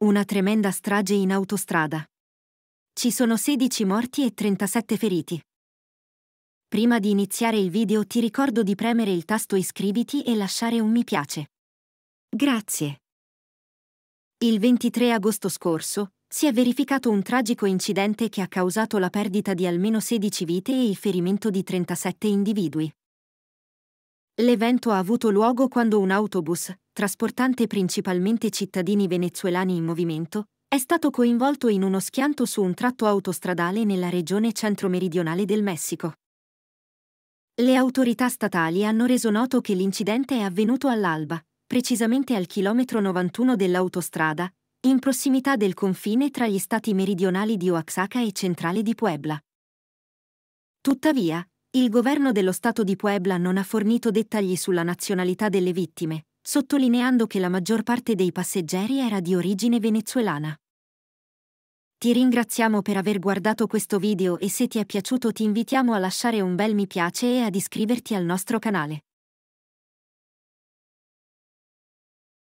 Una tremenda strage in autostrada. Ci sono 16 morti e 37 feriti. Prima di iniziare il video ti ricordo di premere il tasto iscriviti e lasciare un mi piace. Grazie. Il 23 agosto scorso si è verificato un tragico incidente che ha causato la perdita di almeno 16 vite e il ferimento di 37 individui. L'evento ha avuto luogo quando un autobus, trasportante principalmente cittadini venezuelani in movimento, è stato coinvolto in uno schianto su un tratto autostradale nella regione centro-meridionale del Messico. Le autorità statali hanno reso noto che l'incidente è avvenuto all'alba, precisamente al chilometro 91 dell'autostrada, in prossimità del confine tra gli stati meridionali di Oaxaca e centrale di Puebla. Tuttavia, il governo dello Stato di Puebla non ha fornito dettagli sulla nazionalità delle vittime, sottolineando che la maggior parte dei passeggeri era di origine venezuelana. Ti ringraziamo per aver guardato questo video e se ti è piaciuto ti invitiamo a lasciare un bel mi piace e ad iscriverti al nostro canale.